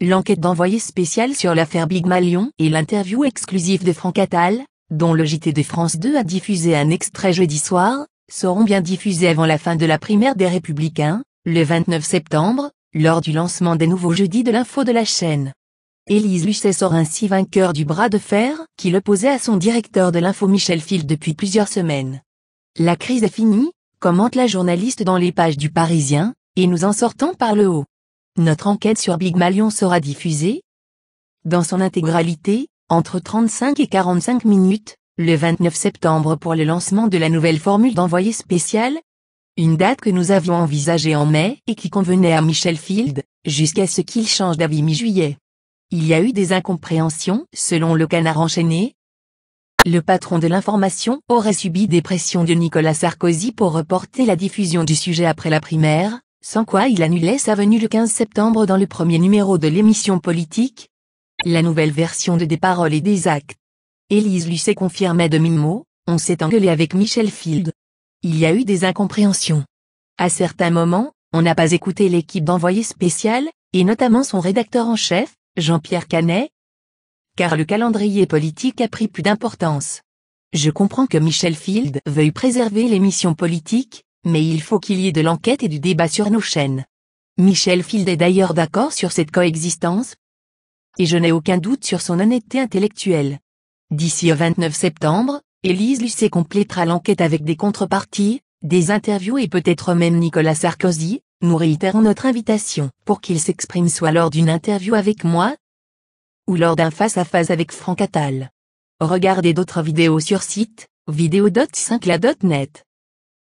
L'enquête d'envoyé spécial sur l'affaire Big Malion et l'interview exclusive de Franck Attal, dont le JT de France 2 a diffusé un extrait jeudi soir, seront bien diffusés avant la fin de la primaire des Républicains, le 29 septembre, lors du lancement des nouveaux jeudis de l'info de la chaîne. Élise Lucet sort ainsi vainqueur du bras de fer qui l'opposait à son directeur de l'info Michel Field depuis plusieurs semaines. La crise est finie, commente la journaliste dans les pages du Parisien, et nous en sortons par le haut. Notre enquête sur Big Malion sera diffusée dans son intégralité, entre 35 et 45 minutes, le 29 septembre pour le lancement de la nouvelle formule d'envoyé spécial, une date que nous avions envisagée en mai et qui convenait à Michel Field, jusqu'à ce qu'il change d'avis mi-juillet. Il y a eu des incompréhensions, selon le canard enchaîné. Le patron de l'information aurait subi des pressions de Nicolas Sarkozy pour reporter la diffusion du sujet après la primaire, sans quoi il annulait sa venue le 15 septembre dans le premier numéro de l'émission politique, la nouvelle version de Des paroles et des actes. Élise s'est confirmée de mots, on s'est engueulé avec Michel Field. Il y a eu des incompréhensions. À certains moments, on n'a pas écouté l'équipe d'envoyés spécial, et notamment son rédacteur en chef, Jean-Pierre Canet, car le calendrier politique a pris plus d'importance. Je comprends que Michel Field veuille préserver l'émission politique, mais il faut qu'il y ait de l'enquête et du débat sur nos chaînes. Michel Field est d'ailleurs d'accord sur cette coexistence, et je n'ai aucun doute sur son honnêteté intellectuelle. D'ici au 29 septembre, Élise Lucet complétera l'enquête avec des contreparties, des interviews et peut-être même Nicolas Sarkozy, nous réitérons notre invitation pour qu'il s'exprime soit lors d'une interview avec moi, ou lors d'un face-à-face avec Franck Attal. Regardez d'autres vidéos sur site, video5